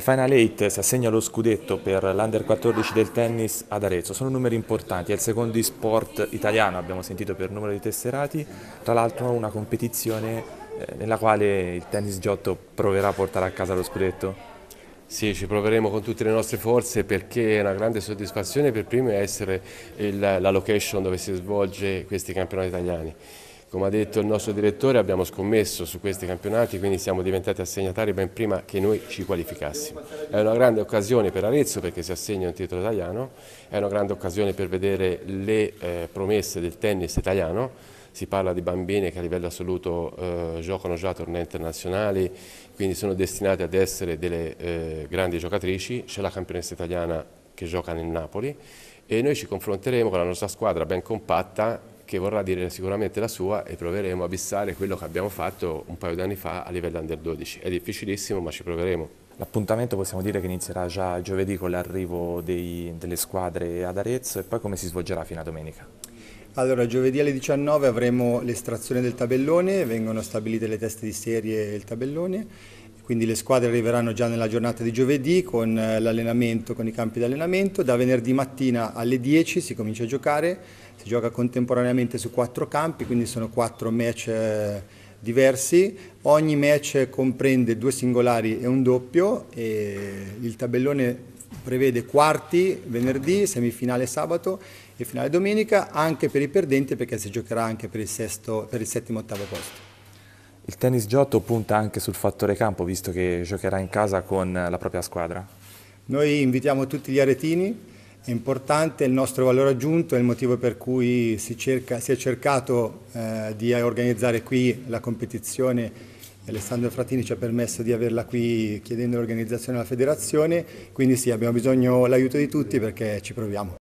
La Final 8 si assegna lo scudetto per l'Under 14 del tennis ad Arezzo, sono numeri importanti, è il secondo sport italiano, abbiamo sentito per numero di tesserati, tra l'altro una competizione eh, nella quale il tennis Giotto proverà a portare a casa lo scudetto. Sì, ci proveremo con tutte le nostre forze perché è una grande soddisfazione per primo essere il, la location dove si svolge questi campionati italiani. Come ha detto il nostro direttore abbiamo scommesso su questi campionati, quindi siamo diventati assegnatari ben prima che noi ci qualificassimo. È una grande occasione per Arezzo perché si assegna un titolo italiano, è una grande occasione per vedere le eh, promesse del tennis italiano, si parla di bambine che a livello assoluto eh, giocano già a tornei internazionali, quindi sono destinate ad essere delle eh, grandi giocatrici, c'è la campionessa italiana che gioca nel Napoli e noi ci confronteremo con la nostra squadra ben compatta che vorrà dire sicuramente la sua e proveremo a bissare quello che abbiamo fatto un paio di anni fa a livello under 12. È difficilissimo ma ci proveremo. L'appuntamento possiamo dire che inizierà già giovedì con l'arrivo delle squadre ad Arezzo e poi come si svolgerà fino a domenica? Allora, giovedì alle 19 avremo l'estrazione del tabellone, vengono stabilite le teste di serie e il tabellone quindi le squadre arriveranno già nella giornata di giovedì con eh, l'allenamento, con i campi di allenamento, da venerdì mattina alle 10 si comincia a giocare, si gioca contemporaneamente su quattro campi, quindi sono quattro match eh, diversi, ogni match comprende due singolari e un doppio e il tabellone prevede quarti venerdì, semifinale sabato e finale domenica anche per i perdenti perché si giocherà anche per il, sesto, per il settimo ottavo posto. Il tennis Giotto punta anche sul fattore campo, visto che giocherà in casa con la propria squadra. Noi invitiamo tutti gli aretini, è importante il nostro valore aggiunto, è il motivo per cui si, cerca, si è cercato eh, di organizzare qui la competizione Alessandro Fratini ci ha permesso di averla qui chiedendo l'organizzazione alla federazione, quindi sì, abbiamo bisogno dell'aiuto di tutti perché ci proviamo.